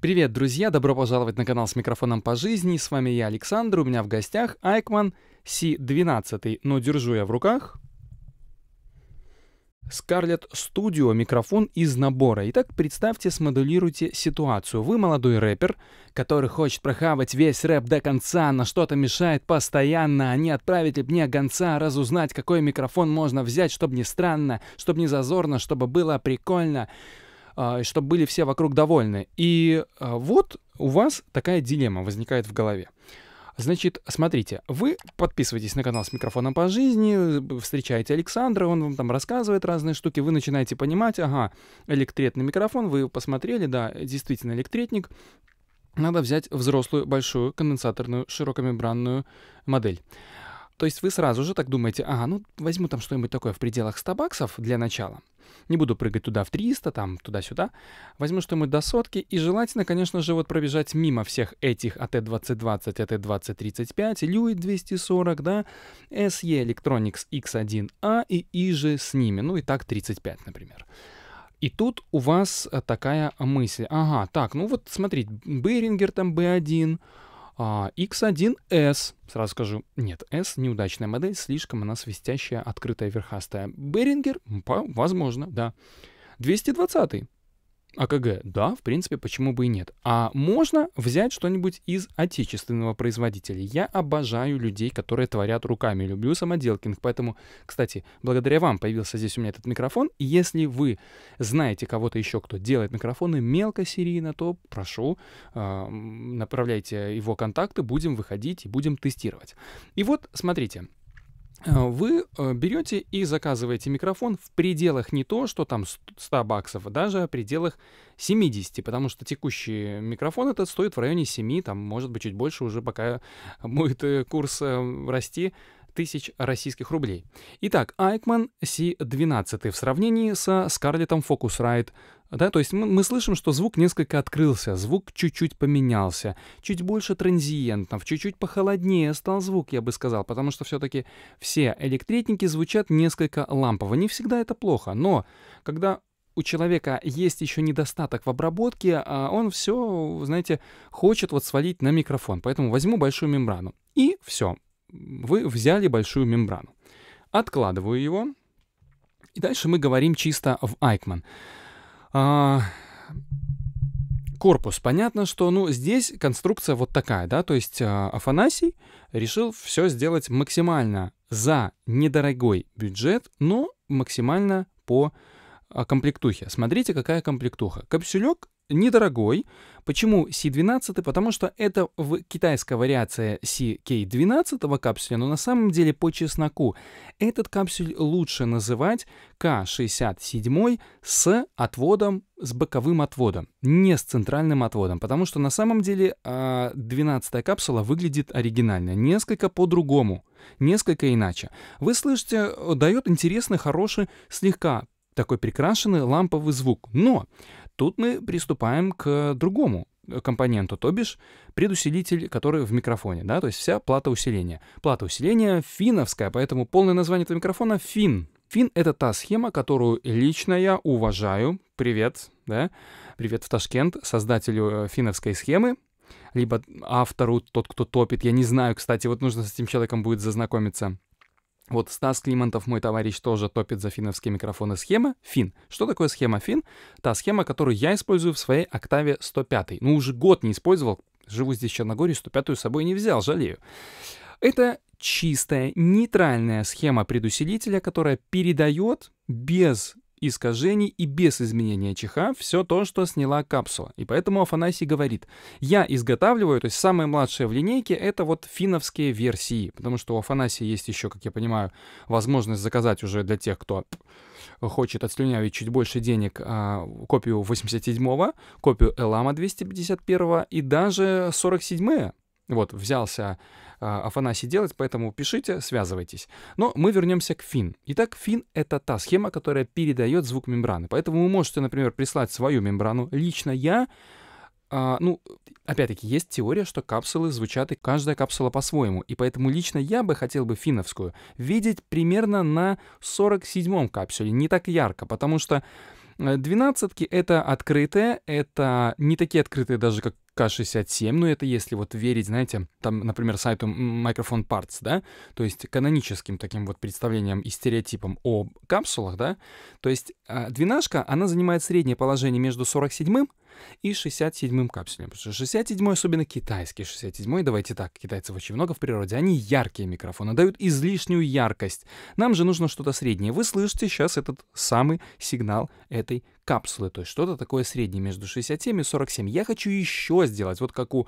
Привет, друзья! Добро пожаловать на канал с микрофоном по жизни. С вами я, Александр. У меня в гостях Айкман C12, но ну, держу я в руках Scarlett Studio микрофон из набора. Итак, представьте, смоделируйте ситуацию. Вы молодой рэпер, который хочет прохавать весь рэп до конца, на что-то мешает постоянно, а не отправите мне гонца, разузнать, какой микрофон можно взять, чтобы не странно, чтобы не зазорно, чтобы было прикольно. А, чтобы были все вокруг довольны. И а, вот у вас такая дилемма возникает в голове. Значит, смотрите, вы подписываетесь на канал с микрофоном по жизни, встречаете Александра, он вам там рассказывает разные штуки, вы начинаете понимать, ага, электретный микрофон, вы посмотрели, да, действительно электретник, надо взять взрослую большую конденсаторную широкомембранную модель. То есть вы сразу же так думаете, ага, ну возьму там что-нибудь такое в пределах 100 баксов для начала. Не буду прыгать туда в 300, там, туда-сюда. Возьму что-нибудь до сотки и желательно, конечно же, вот пробежать мимо всех этих AT2020, AT2035, lui 240, да, SE Electronics X1A а и иже с ними, ну и так 35, например. И тут у вас э, такая мысль, ага, так, ну вот смотрите, Behringer там B1, а, X1S, сразу скажу, нет, S неудачная модель, слишком она свистящая, открытая, верхастая. Берингер, возможно, да. 220 АКГ? Да, в принципе, почему бы и нет. А можно взять что-нибудь из отечественного производителя. Я обожаю людей, которые творят руками. Люблю самоделкинг. Поэтому, кстати, благодаря вам появился здесь у меня этот микрофон. И если вы знаете кого-то еще, кто делает микрофоны мелкосерийно, то прошу, а, направляйте его контакты, будем выходить и будем тестировать. И вот, смотрите, Э, вы э, берете и заказываете микрофон в пределах не то, что там 100 баксов, а даже в пределах 70, потому что текущий микрофон этот стоит в районе 7, там может быть чуть больше уже, пока будет э, курс расти, тысяч российских рублей. Итак, Айкман C12 в сравнении со Скарлетом Focusrite да, то есть мы, мы слышим, что звук несколько открылся, звук чуть-чуть поменялся, чуть больше транзиентов, чуть-чуть похолоднее стал звук, я бы сказал, потому что все-таки все электритники звучат несколько лампово. Не всегда это плохо, но когда у человека есть еще недостаток в обработке, а он все, знаете, хочет вот свалить на микрофон. Поэтому возьму большую мембрану. И все, вы взяли большую мембрану. Откладываю его. И дальше мы говорим чисто в Айкман. А, корпус. Понятно, что ну, здесь конструкция вот такая, да, то есть а, Афанасий решил все сделать максимально за недорогой бюджет, но максимально по а, комплектухе. Смотрите, какая комплектуха. Капсюлек недорогой. Почему C12? Потому что это в китайская вариация CK12 капсюля, но на самом деле по чесноку этот капсюль лучше называть К67 с отводом, с боковым отводом, не с центральным отводом, потому что на самом деле 12 а, капсула выглядит оригинально, несколько по-другому, несколько иначе. Вы слышите, э, дает интересный, хороший, слегка такой прикрашенный ламповый звук. Но Тут мы приступаем к другому компоненту, то бишь предусилитель, который в микрофоне, да, то есть вся плата усиления. Плата усиления финовская, поэтому полное название этого микрофона — фин. Фин — это та схема, которую лично я уважаю. Привет, да? Привет в Ташкент, создателю э, финовской схемы, либо автору, тот, кто топит. Я не знаю, кстати, вот нужно с этим человеком будет зазнакомиться. Вот Стас Климантов, мой товарищ, тоже топит за финовские микрофоны схемы. Фин. Что такое схема Фин? Та схема, которую я использую в своей октаве 105. Ну, уже год не использовал. Живу здесь в Черногории, 105 с собой не взял, жалею. Это чистая, нейтральная схема предусилителя, которая передает без искажений и без изменения ЧХ все то, что сняла капсула. И поэтому Афанасий говорит, я изготавливаю, то есть самые младшие в линейке, это вот финовские версии, потому что у Афанасия есть еще, как я понимаю, возможность заказать уже для тех, кто хочет отслюнявить чуть больше денег а, копию 87-го, копию Элама 251 и даже 47-е. Вот, взялся а, Афанасий делать, поэтому пишите, связывайтесь. Но мы вернемся к фин. Итак, фин — это та схема, которая передает звук мембраны. Поэтому вы можете, например, прислать свою мембрану. Лично я а, ну, опять-таки, есть теория, что капсулы звучат, и каждая капсула по-своему. И поэтому лично я бы хотел бы финновскую видеть примерно на 47-м капсуле. Не так ярко, потому что Э, двенадцатки — это открытые, это не такие открытые даже, как к67, но это если вот верить, знаете, там, например, сайту Microphone Parts, да, то есть каноническим таким вот представлением и стереотипом о капсулах, да, то есть а, двенашка, она занимает среднее положение между 47 и 67-м капсюлем. Потому что 67-й, особенно китайский 67-й, давайте так, китайцев очень много в природе, они яркие микрофоны, дают излишнюю яркость. Нам же нужно что-то среднее. Вы слышите сейчас этот самый сигнал этой капсулы, то есть что-то такое среднее между 67 и 47. Я хочу еще сделать, вот как у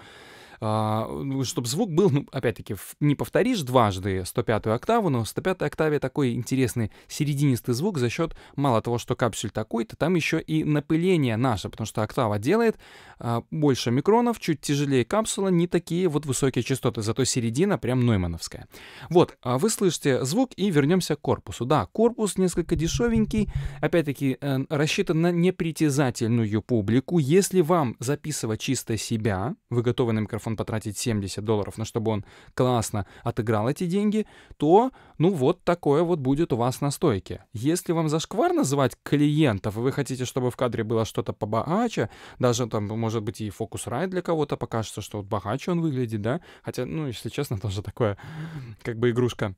а, ну, чтобы звук был, ну, опять-таки, не повторишь дважды 105-ю октаву, но в 105-й октаве такой интересный серединистый звук за счет мало того, что капсюль такой-то, там еще и напыление наше, потому что октава делает а, больше микронов, чуть тяжелее капсула, не такие вот высокие частоты, зато середина прям ноймановская. Вот, а вы слышите звук и вернемся к корпусу. Да, корпус несколько дешевенький, опять-таки, э, рассчитан на непритязательную публику. Если вам записывать чисто себя, вы готовы на микрофон он потратит 70 долларов, но чтобы он классно отыграл эти деньги, то, ну, вот такое вот будет у вас на стойке. Если вам зашквар называть клиентов, и вы хотите, чтобы в кадре было что-то побогаче, даже там, может быть, и фокус рай для кого-то покажется, что вот богаче он выглядит, да, хотя, ну, если честно, тоже такое, как бы игрушка.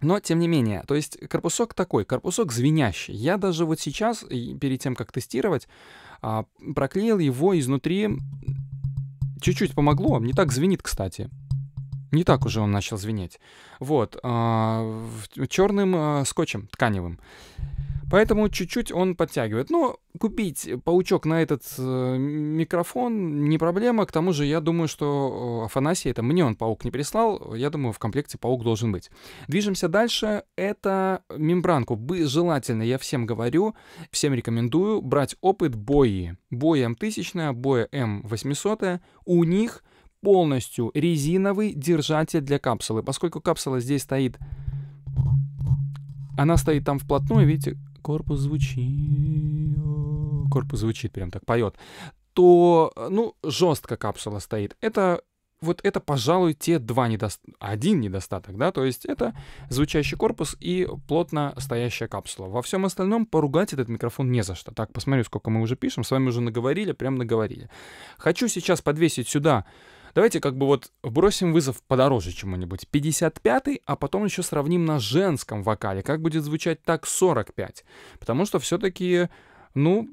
Но, тем не менее, то есть корпусок такой, корпусок звенящий. Я даже вот сейчас, перед тем, как тестировать, а, проклеил его изнутри чуть-чуть помогло, не так звенит, кстати. Не так уже он начал звенеть. Вот, а, черным а, скотчем тканевым. Поэтому чуть-чуть он подтягивает. Но ну, купить паучок на этот э, микрофон не проблема. К тому же я думаю, что э, Афанасий, это мне он паук не прислал, я думаю, в комплекте паук должен быть. Движемся дальше. Это мембранку. Бы желательно, я всем говорю, всем рекомендую брать опыт бои. Боя М1000, боя М800. У них полностью резиновый держатель для капсулы. Поскольку капсула здесь стоит... Она стоит там вплотную, видите, корпус звучит, корпус звучит, прям так поет, то, ну, жестко капсула стоит. Это вот это, пожалуй, те два недостатка, один недостаток, да, то есть это звучащий корпус и плотно стоящая капсула. Во всем остальном поругать этот микрофон не за что. Так, посмотрю, сколько мы уже пишем, с вами уже наговорили, прям наговорили. Хочу сейчас подвесить сюда Давайте как бы вот бросим вызов подороже чему-нибудь. 55-й, а потом еще сравним на женском вокале. Как будет звучать так 45? Потому что все-таки ну,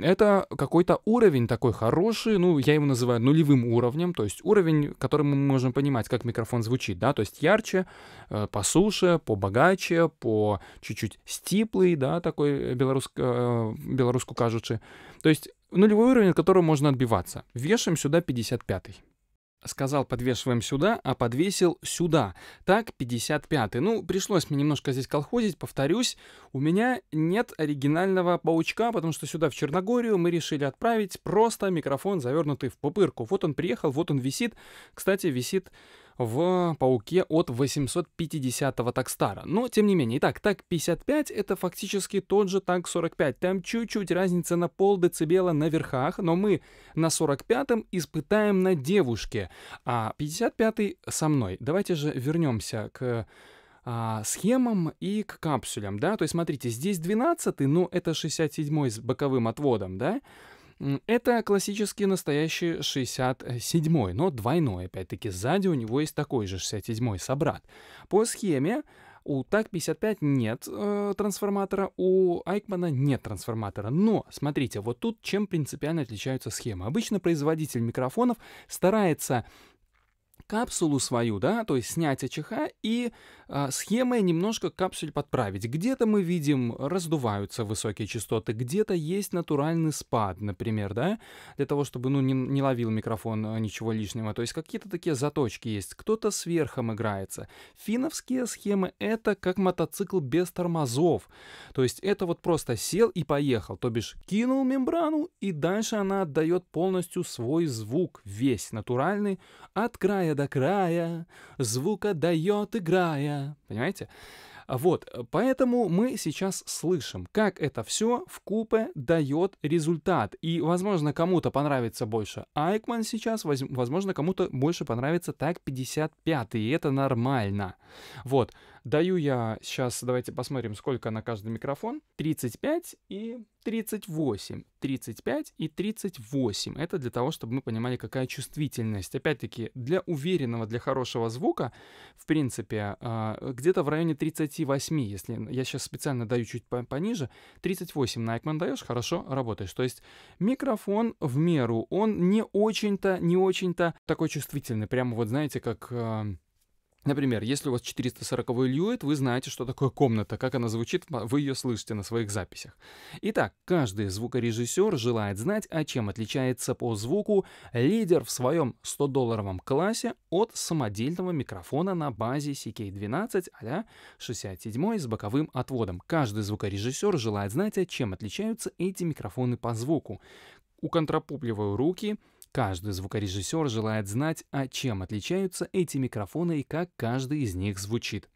это какой-то уровень такой хороший, ну, я его называю нулевым уровнем, то есть уровень, который мы можем понимать, как микрофон звучит, да, то есть ярче, э, посуше, побогаче, по чуть-чуть стиплый, да, такой белоруск, э, белоруску кажучи. То есть нулевой уровень, от которого можно отбиваться. Вешаем сюда 55-й. Сказал, подвешиваем сюда, а подвесил сюда. Так, 55-й. Ну, пришлось мне немножко здесь колхозить, повторюсь. У меня нет оригинального паучка, потому что сюда, в Черногорию, мы решили отправить просто микрофон, завернутый в пупырку. Вот он приехал, вот он висит. Кстати, висит в пауке от 850-го такстара. Но, тем не менее, итак, так 55 это фактически тот же так 45. Там чуть-чуть разница на пол децибела на верхах, но мы на 45-м испытаем на девушке, а 55-й со мной. Давайте же вернемся к а, схемам и к капсулям, да, то есть смотрите, здесь 12, но это 67 й с боковым отводом, да, это классический настоящий 67-й, но двойной, опять-таки, сзади у него есть такой же 67-й собрат. По схеме у ТАК-55 нет э, трансформатора, у Айкмана нет трансформатора. Но, смотрите, вот тут чем принципиально отличаются схемы. Обычно производитель микрофонов старается капсулу свою, да, то есть снять АЧХ и э, схемой немножко капсуль подправить. Где-то мы видим раздуваются высокие частоты, где-то есть натуральный спад, например, да, для того, чтобы, ну, не, не ловил микрофон а, ничего лишнего. То есть какие-то такие заточки есть, кто-то сверхом играется. Финовские схемы — это как мотоцикл без тормозов. То есть это вот просто сел и поехал, то бишь кинул мембрану, и дальше она отдает полностью свой звук, весь натуральный, от края до до края, звука дает играя. Понимаете? Вот, поэтому мы сейчас слышим, как это все в купе дает результат. И, возможно, кому-то понравится больше Айкман сейчас, возможно, кому-то больше понравится так 55 и это нормально. Вот, Даю я сейчас, давайте посмотрим, сколько на каждый микрофон. 35 и 38. 35 и 38. Это для того, чтобы мы понимали, какая чувствительность. Опять-таки, для уверенного, для хорошего звука, в принципе, а, где-то в районе 38, если я сейчас специально даю чуть пониже, 38 на Экман даешь, хорошо работаешь. То есть микрофон в меру, он не очень-то, не очень-то такой чувствительный. Прямо вот знаете, как а, Например, если у вас 440 Льюит, вы знаете, что такое комната, как она звучит, вы ее слышите на своих записях. Итак, каждый звукорежиссер желает знать, а чем отличается по звуку лидер в своем 100-долларовом классе от самодельного микрофона на базе CK12 а 67 с боковым отводом. Каждый звукорежиссер желает знать, а чем отличаются эти микрофоны по звуку. Уконтропупливаю руки, Каждый звукорежиссер желает знать, а чем отличаются эти микрофоны и как каждый из них звучит.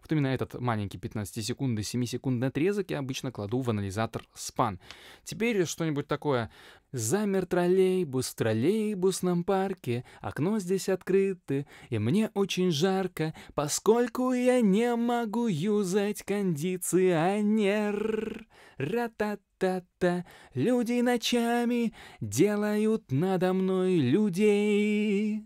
Вот именно этот маленький 15-секундный, 7-секундный отрезок я обычно кладу в анализатор СПАН. Теперь что-нибудь такое. Замер троллейбус в троллейбусном парке, окно здесь открыто, и мне очень жарко, поскольку я не могу юзать кондиционер. ра та та-та. Люди ночами делают надо мной людей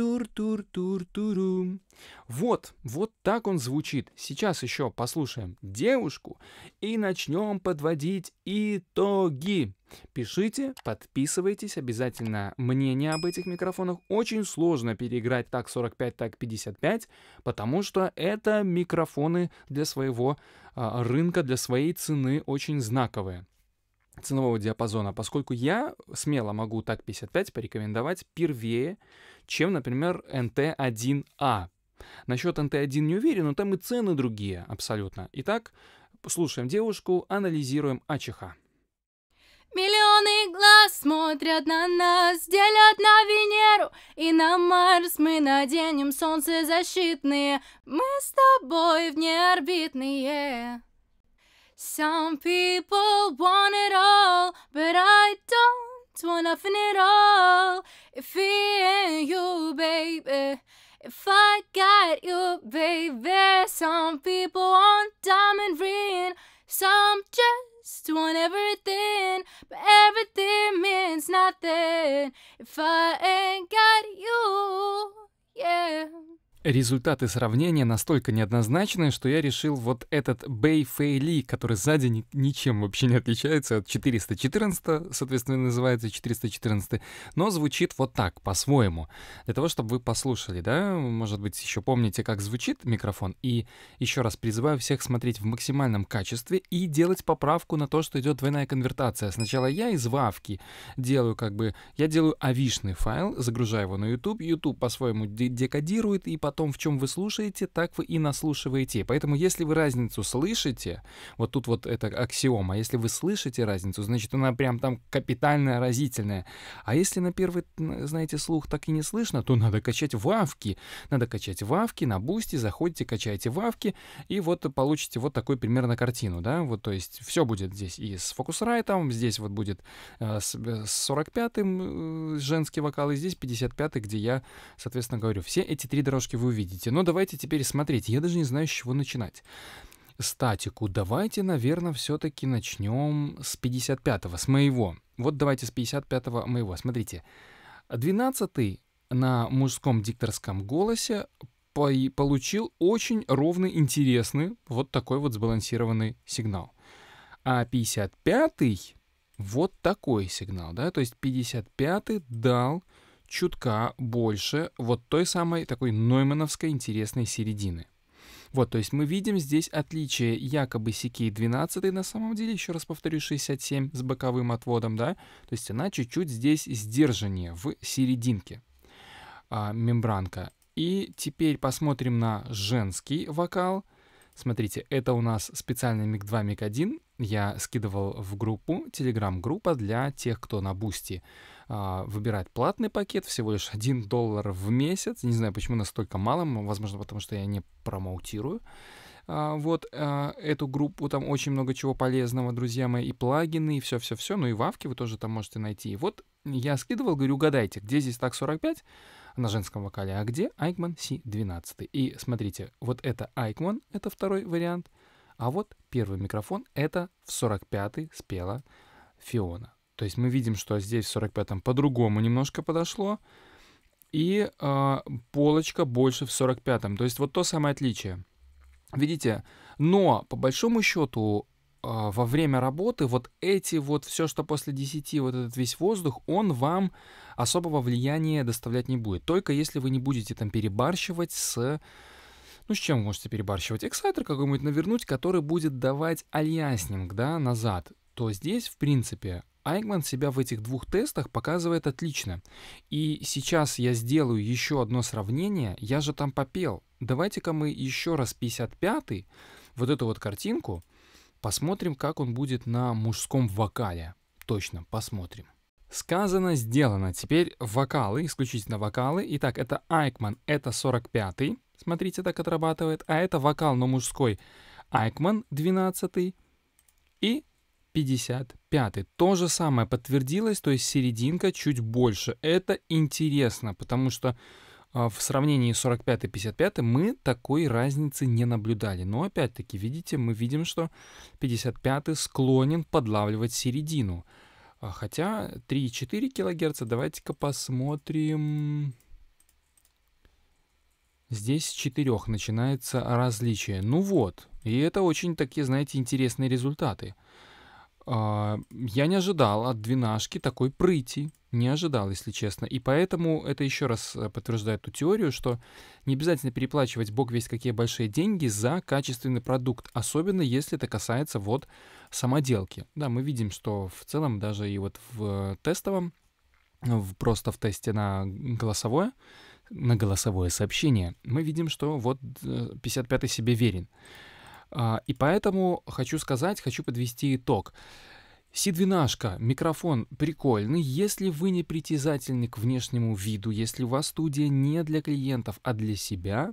тур тур тур туру. Вот, вот так он звучит. Сейчас еще послушаем девушку и начнем подводить итоги. Пишите, подписывайтесь, обязательно мнение об этих микрофонах. Очень сложно переиграть так 45, так 55, потому что это микрофоны для своего э, рынка, для своей цены очень знаковые ценового диапазона, поскольку я смело могу ТАК-55 порекомендовать первее, чем, например, nt 1 а Насчет nt 1 не уверен, но там и цены другие абсолютно. Итак, слушаем девушку, анализируем АЧХ. Миллионы глаз смотрят на нас, делят на Венеру и на Марс. Мы наденем солнце защитные, мы с тобой внеорбитные. Some people want it all, but I don't want nothing at all. If he ain't you, baby, if I got you, baby. Some people want diamond ring, some just want everything, but everything means nothing if I ain't got you, yeah. результаты сравнения настолько неоднозначные, что я решил вот этот Бэй Фэй Ли, который сзади ни, ничем вообще не отличается от 414, соответственно, называется 414, но звучит вот так, по-своему. Для того, чтобы вы послушали, да, может быть, еще помните, как звучит микрофон, и еще раз призываю всех смотреть в максимальном качестве и делать поправку на то, что идет двойная конвертация. Сначала я из вавки делаю как бы, я делаю авишный файл, загружаю его на YouTube, YouTube по-своему декодирует и по о том, в чем вы слушаете, так вы и наслушиваете. Поэтому если вы разницу слышите, вот тут вот это аксиома, если вы слышите разницу, значит, она прям там капитальная, разительная. А если на первый, знаете, слух так и не слышно, то надо качать вавки. Надо качать вавки на бусте, заходите, качайте вавки, и вот получите вот такую примерно картину, да, вот, то есть все будет здесь и с фокусрайтом, здесь вот будет э, с, э, с 45-м э, женский вокал, и здесь 55-й, где я, соответственно, говорю. Все эти три дорожки вы увидите. Но давайте теперь смотреть. Я даже не знаю, с чего начинать статику. Давайте, наверное, все-таки начнем с 55-го, с моего. Вот давайте с 55-го моего. Смотрите, 12-й на мужском дикторском голосе по получил очень ровный, интересный, вот такой вот сбалансированный сигнал. А 55-й вот такой сигнал, да, то есть 55-й дал чутка больше вот той самой такой ноймановской интересной середины. Вот, то есть мы видим здесь отличие якобы секей 12, на самом деле, еще раз повторю, 67 с боковым отводом, да, то есть она чуть-чуть здесь сдержаннее в серединке а, мембранка. И теперь посмотрим на женский вокал. Смотрите, это у нас специальный миг-2, миг-1. Я скидывал в группу, телеграм-группа для тех, кто на бусте а, выбирать платный пакет, всего лишь 1 доллар в месяц. Не знаю, почему настолько мало, возможно, потому что я не промоутирую. А, вот а, эту группу, там очень много чего полезного, друзья мои, и плагины, и все-все-все, ну и вавки вы тоже там можете найти. И вот я скидывал, говорю, угадайте, где здесь так 45 на женском вокале, а где Айкман C12. И смотрите, вот это Айкман, это второй вариант, а вот первый микрофон, это в 45-й спела Фиона. То есть мы видим, что здесь в 45-м по-другому немножко подошло, и э, полочка больше в 45-м. То есть вот то самое отличие. Видите? Но, по большому счету, э, во время работы вот эти вот, все, что после 10, вот этот весь воздух, он вам особого влияния доставлять не будет. Только если вы не будете там перебарщивать с... Ну, с чем вы можете перебарщивать? Эксайтер какой-нибудь навернуть, который будет давать альяснинг, да, назад то здесь, в принципе, Айкман себя в этих двух тестах показывает отлично. И сейчас я сделаю еще одно сравнение, я же там попел. Давайте-ка мы еще раз 55-й, вот эту вот картинку, посмотрим, как он будет на мужском вокале. Точно, посмотрим. Сказано, сделано. Теперь вокалы, исключительно вокалы. Итак, это Айкман, это 45-й. Смотрите, так отрабатывает. А это вокал, но мужской. Айкман, 12-й. И 55. То же самое подтвердилось, то есть серединка чуть больше. Это интересно, потому что а, в сравнении 45 и 55 мы такой разницы не наблюдали. Но опять-таки, видите, мы видим, что 55 склонен подлавливать середину. А хотя 3,4 килогерца. давайте-ка посмотрим... Здесь с 4 начинается различие. Ну вот, и это очень такие, знаете, интересные результаты. А, я не ожидал от двенашки такой прыти. Не ожидал, если честно. И поэтому это еще раз э, подтверждает ту теорию, что не обязательно переплачивать бог весь какие большие деньги за качественный продукт, особенно если это касается вот самоделки. Да, мы видим, что в целом даже и вот в тестовом, в, просто в тесте на голосовое, на голосовое сообщение, мы видим, что вот 55-й э, себе верен. А, и поэтому хочу сказать, хочу подвести итог. Сидвинашка, микрофон прикольный. Если вы не притязательны к внешнему виду, если у вас студия не для клиентов, а для себя,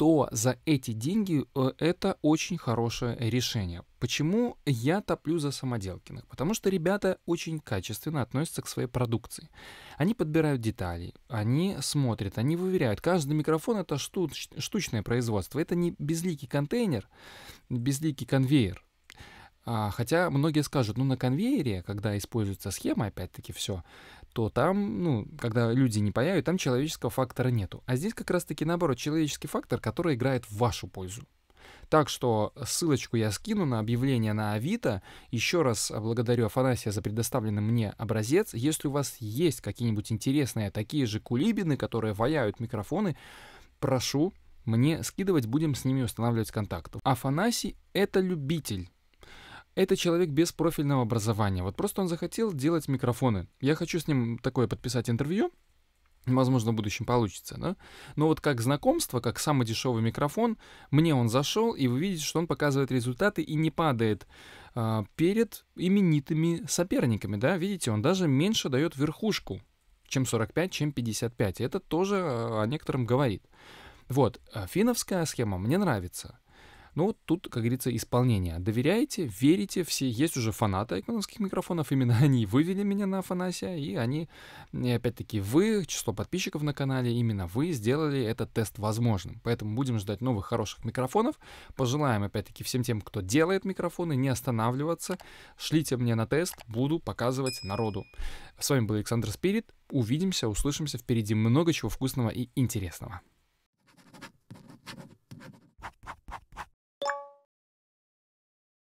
то за эти деньги э, это очень хорошее решение. Почему я топлю за самоделкиных? Потому что ребята очень качественно относятся к своей продукции. Они подбирают детали, они смотрят, они выверяют. Каждый микрофон это штуч, штучное производство. Это не безликий контейнер, безликий конвейер. А, хотя многие скажут, ну на конвейере, когда используется схема, опять-таки все, то там, ну, когда люди не паяют, там человеческого фактора нету. А здесь как раз-таки наоборот, человеческий фактор, который играет в вашу пользу. Так что ссылочку я скину на объявление на Авито. Еще раз благодарю Афанасия за предоставленный мне образец. Если у вас есть какие-нибудь интересные такие же кулибины, которые ваяют микрофоны, прошу мне скидывать, будем с ними устанавливать контакт. Афанасий — это любитель это человек без профильного образования. Вот просто он захотел делать микрофоны. Я хочу с ним такое подписать интервью. Возможно, в будущем получится, да? Но вот как знакомство, как самый дешевый микрофон, мне он зашел, и вы видите, что он показывает результаты и не падает э, перед именитыми соперниками, да? Видите, он даже меньше дает верхушку, чем 45, чем 55. Это тоже а, о некотором говорит. Вот, э, финовская схема мне нравится. Ну вот тут, как говорится, исполнение. Доверяете, верите, все есть уже фанаты айконовских микрофонов, именно они вывели меня на Афанасия, и они, и опять-таки, вы, число подписчиков на канале, именно вы сделали этот тест возможным. Поэтому будем ждать новых хороших микрофонов. Пожелаем, опять-таки, всем тем, кто делает микрофоны, не останавливаться. Шлите мне на тест, буду показывать народу. С вами был Александр Спирит. Увидимся, услышимся. Впереди много чего вкусного и интересного.